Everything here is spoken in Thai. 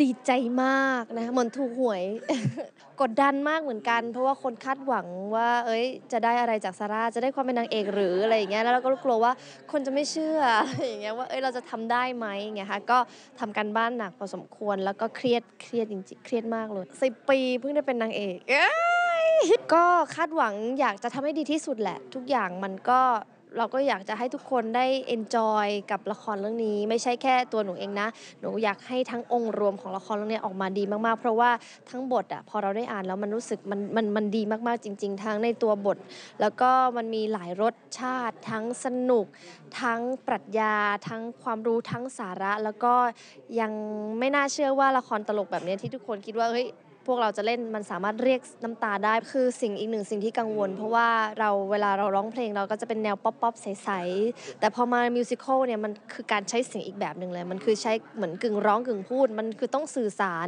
ดีใจมากนะเหมือนถูกหวยกดดันมากเหมือนกัน เพราะว่าคนคาดหวังว่า เอ้ย จะได้อะไรจากซาร่าจะได้ความเป็นนางเอกหรืออะไรอย่างเงี้ยแล้วเราก็กลัวว่าคนจะไม่เชื่ออะไรอย่างเงี้ยว่าเอ้ยเราจะทำได้ไหมอย่างเงี้ยคะก็ทำการบ้านหนักพอสมควรแล้วก็เครียดเครียดจริงๆเครียดมากเลยสิปีเพิ่งได้เป็นนางเอกก็คาดหวังอยากจะทำให้ดีที่สุดแหละ ทุกอย่างมันก็เราก็อยากจะให้ทุกคนได้ enjoy กับละครเรื่องนี้ ไม่ใช่แค่ตัวหนูเองนะ หนูอยากให้ทั้งองค์รวมของละครเรื่องนี้ออกมาดีมากๆ เพราะว่าทั้งบทอะพอเราได้อ่านแล้วมันรู้สึกมันมันมันดีมากๆ จริงๆทั้งในตัวบท แล้วก็มันมีหลายรสชาติ ทั้งสนุก ทั้งปรัชญา ทั้งความรู้ทั้งสาระ แล้วก็ยังไม่น่าเชื่อว่าละครตลกแบบนี้ที่ทุกคนคิดว่าเฮ้ยพวกเราจะเล่นมันสามารถเรียกน้ำตาได้คือสิ่งอีกหนึ่งสิ่งที่กังวล เพราะว่าเราเวลาเราร้องเพลงเราก็จะเป็นแนวป๊อปป๊อปใสๆแต่พอมามิวสิควลเนี่ยมันคือการใช้เสียงอีกแบบหนึ่งเลย มันคือใช้เหมือนกึ่งร้องกึ่งพูดมันคือต้องสื่อสาร